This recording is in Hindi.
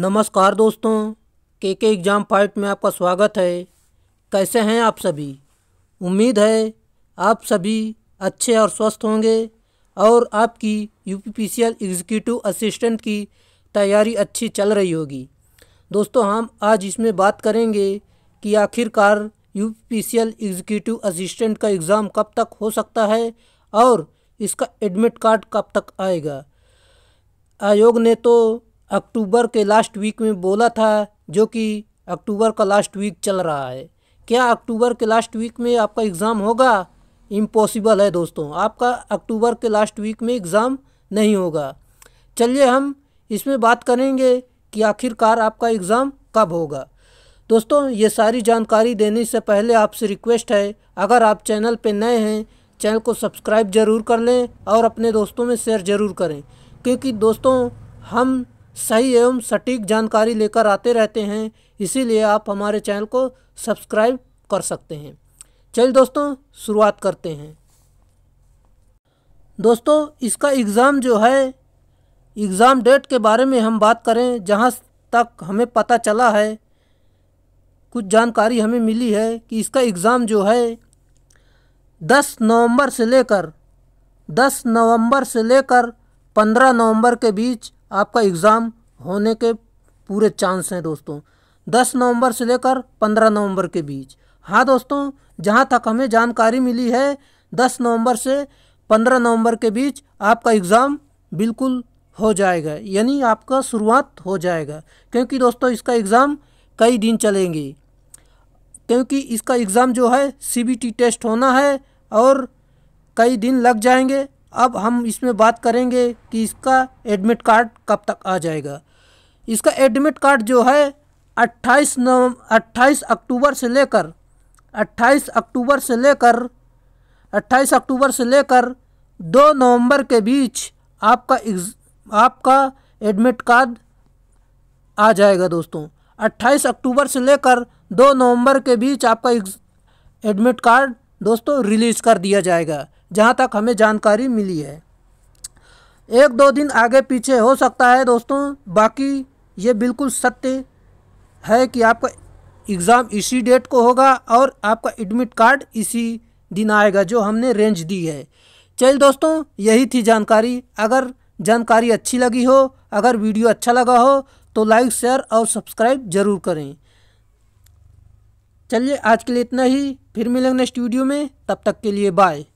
नमस्कार दोस्तों के के एग्ज़ाम फाइट में आपका स्वागत है कैसे हैं आप सभी उम्मीद है आप सभी अच्छे और स्वस्थ होंगे और आपकी U P P C L executive assistant की तैयारी अच्छी चल रही होगी दोस्तों हम आज इसमें बात करेंगे कि आखिरकार U P P C L executive assistant का एग्ज़ाम कब तक हो सकता है और इसका एडमिट कार्ड कब तक आएगा आयोग ने तो अक्टूबर के लास्ट वीक में बोला था जो कि अक्टूबर का लास्ट वीक चल रहा है क्या अक्टूबर के लास्ट वीक में आपका एग्ज़ाम होगा इम्पॉसिबल है दोस्तों आपका अक्टूबर के लास्ट वीक में एग्ज़ाम नहीं होगा चलिए हम इसमें बात करेंगे कि आखिरकार आपका एग्ज़ाम कब होगा दोस्तों ये सारी जानकारी देने से पहले आपसे रिक्वेस्ट है अगर आप चैनल पर नए हैं चैनल को सब्सक्राइब ज़रूर कर लें और अपने दोस्तों में शेयर ज़रूर करें क्योंकि दोस्तों हम सही एवं सटीक जानकारी लेकर आते रहते हैं इसीलिए आप हमारे चैनल को सब्सक्राइब कर सकते हैं चलिए दोस्तों शुरुआत करते हैं दोस्तों इसका एग्ज़ाम जो है एग्ज़ाम डेट के बारे में हम बात करें जहाँ तक हमें पता चला है कुछ जानकारी हमें मिली है कि इसका एग्ज़ाम जो है दस नवंबर से लेकर दस नवंबर से लेकर पंद्रह नवंबर के बीच आपका एग्ज़ाम होने के पूरे चांस हैं दोस्तों दस नवंबर से लेकर पंद्रह नवंबर के बीच हाँ दोस्तों जहाँ तक हमें जानकारी मिली है दस नवंबर से पंद्रह नवंबर के बीच आपका एग्ज़ाम बिल्कुल हो जाएगा यानी आपका शुरुआत हो जाएगा क्योंकि दोस्तों इसका एग्ज़ाम कई दिन चलेंगे क्योंकि इसका एग्ज़ाम जो है सी टेस्ट होना है और कई दिन लग जाएंगे अब हम इसमें बात करेंगे कि इसका एडमिट कार्ड कब तक आ जाएगा इसका एडमिट कार्ड जो है 28 नव 28 अक्टूबर से लेकर 28 अक्टूबर से लेकर 28 अक्टूबर से लेकर 2 नवंबर के बीच आपका आपका एडमिट कार्ड आ जाएगा दोस्तों 28 अक्टूबर से लेकर 2 नवंबर के बीच आपका एडमिट कार्ड दोस्तों रिलीज़ कर दिया जाएगा जहाँ तक हमें जानकारी मिली है एक दो दिन आगे पीछे हो सकता है दोस्तों बाकी ये बिल्कुल सत्य है कि आपका एग्ज़ाम इसी डेट को होगा और आपका एडमिट कार्ड इसी दिन आएगा जो हमने रेंज दी है चलिए दोस्तों यही थी जानकारी अगर जानकारी अच्छी लगी हो अगर वीडियो अच्छा लगा हो तो लाइक शेयर और सब्सक्राइब ज़रूर करें चलिए आज के लिए इतना ही फिर मिलेंगे स्टूडियो में तब तक के लिए बाय